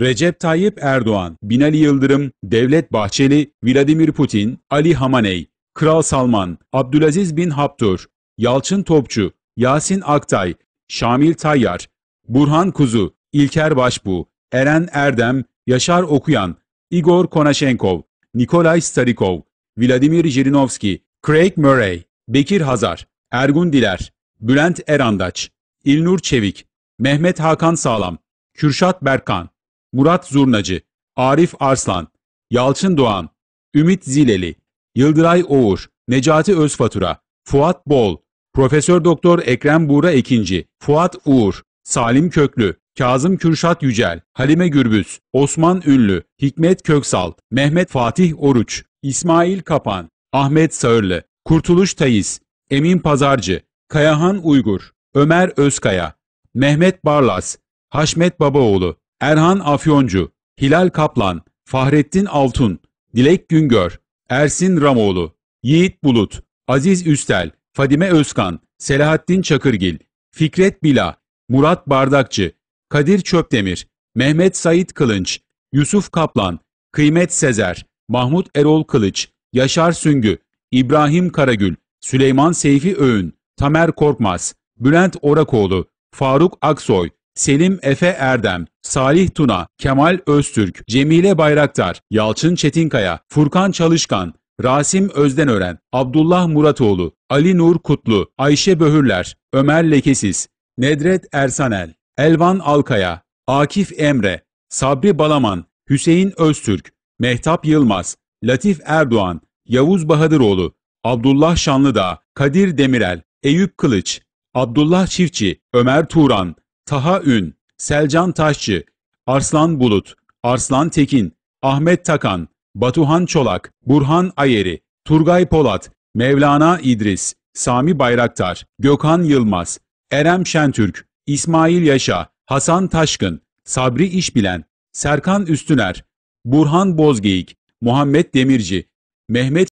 Recep Tayyip Erdoğan, Binali Yıldırım, Devlet Bahçeli, Vladimir Putin, Ali Hamaney, Kral Salman, Abdülaziz bin Haptur, Yalçın Topçu, Yasin Aktay, Şamil Tayyar, Burhan Kuzu, İlker Başbu, Eren Erdem, Yaşar Okuyan, Igor Konashenkov, Nikolay Starikov, Vladimir Jirinovski, Craig Murray, Bekir Hazar, Ergun Diler, Bülent Erandaç, İlnur Çevik, Mehmet Hakan Sağlam, Kürşat Berkan, Murat Zurnacı, Arif Arslan, Yalçın Doğan, Ümit Zileli, Yıldıray Oğur, Necati Özfatura, Fuat Bol, Profesör Doktor Ekrem Buğra Ekinci, Fuat Uğur, Salim Köklü, Kazım Kürşat Yücel, Halime Gürbüz, Osman Ünlü, Hikmet Köksal, Mehmet Fatih Oruç, İsmail Kapan, Ahmet Sağırlı, Kurtuluş Tayis, Emin Pazarcı, Kayahan Uygur, Ömer Özkaya, Mehmet Barlas, Haşmet Babaoğlu, Erhan Afyoncu, Hilal Kaplan, Fahrettin Altun, Dilek Güngör, Ersin Ramoğlu, Yiğit Bulut, Aziz Üstel, Fadime Özkan, Selahattin Çakırgil, Fikret Bila, Murat Bardakçı, Kadir Çöpdemir, Mehmet Sait Kılınç, Yusuf Kaplan, Kıymet Sezer, Mahmut Erol Kılıç, Yaşar Süngü, İbrahim Karagül, Süleyman Seyfi Öğün, Tamer Korkmaz, Bülent Orakoğlu, Faruk Aksoy, Selim Efe Erdem, Salih Tuna, Kemal Öztürk, Cemile Bayraktar, Yalçın Çetinkaya, Furkan Çalışkan, Rasim Özdenören, Abdullah Muratoğlu, Ali Nur Kutlu, Ayşe Böhürler, Ömer Lekesiz, Nedret Ersanel, Elvan Alkaya, Akif Emre, Sabri Balaman, Hüseyin Öztürk, Mehtap Yılmaz, Latif Erdoğan, Yavuz Bahadıroğlu, Abdullah Şanlıdağ, Kadir Demirel, Eyüp Kılıç, Abdullah Çiftçi, Ömer Turan, Taha Ün, Selcan Taşçı, Arslan Bulut, Arslan Tekin, Ahmet Takan, Batuhan Çolak, Burhan Ayeri, Turgay Polat, Mevlana İdris, Sami Bayraktar, Gökhan Yılmaz, Erem Şentürk, İsmail Yaşa, Hasan Taşkın, Sabri İşbilen, Serkan Üstüner, Burhan Bozgeyik, Muhammed Demirci, Mehmet